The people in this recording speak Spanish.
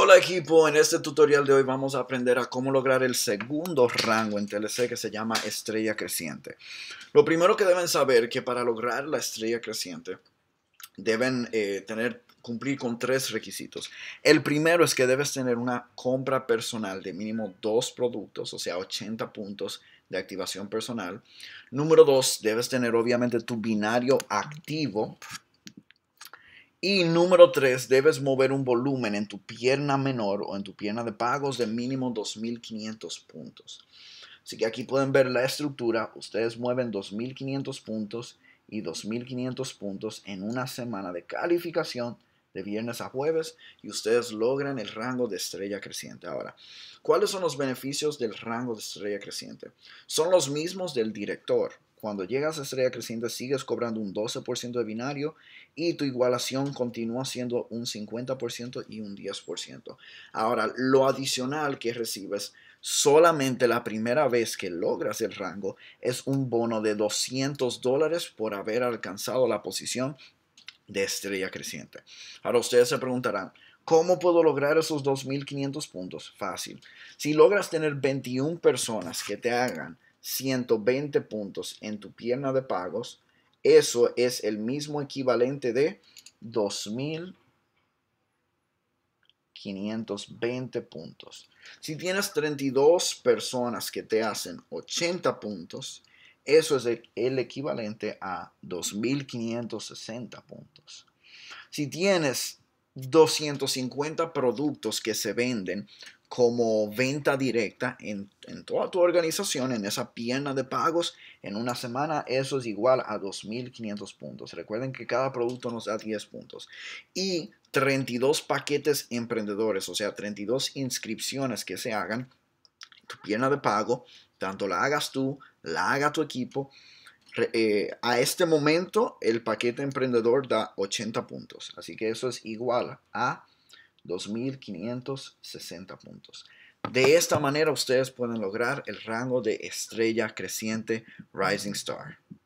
Hola equipo, en este tutorial de hoy vamos a aprender a cómo lograr el segundo rango en TLC que se llama estrella creciente. Lo primero que deben saber que para lograr la estrella creciente deben eh, tener cumplir con tres requisitos. El primero es que debes tener una compra personal de mínimo dos productos, o sea, 80 puntos de activación personal. Número dos, debes tener obviamente tu binario activo, y número tres, debes mover un volumen en tu pierna menor o en tu pierna de pagos de mínimo 2.500 puntos. Así que aquí pueden ver la estructura. Ustedes mueven 2.500 puntos y 2.500 puntos en una semana de calificación de viernes a jueves y ustedes logran el rango de estrella creciente. Ahora, ¿cuáles son los beneficios del rango de estrella creciente? Son los mismos del director. Cuando llegas a estrella creciente sigues cobrando un 12% de binario y tu igualación continúa siendo un 50% y un 10%. Ahora, lo adicional que recibes solamente la primera vez que logras el rango es un bono de 200 dólares por haber alcanzado la posición de estrella creciente. Ahora ustedes se preguntarán, ¿Cómo puedo lograr esos 2.500 puntos? Fácil. Si logras tener 21 personas que te hagan 120 puntos en tu pierna de pagos, eso es el mismo equivalente de 2.520 puntos. Si tienes 32 personas que te hacen 80 puntos, eso es el equivalente a 2.560 puntos. Si tienes 250 productos que se venden como venta directa en, toda tu organización, en esa pierna de pagos, en una semana, eso es igual a 2.500 puntos. Recuerden que cada producto nos da 10 puntos. Y 32 paquetes emprendedores, o sea, 32 inscripciones que se hagan, tu pierna de pago, tanto la hagas tú, la haga tu equipo, eh, a este momento el paquete emprendedor da 80 puntos, así que eso es igual a 2.560 puntos. De esta manera ustedes pueden lograr el rango de estrella creciente Rising Star.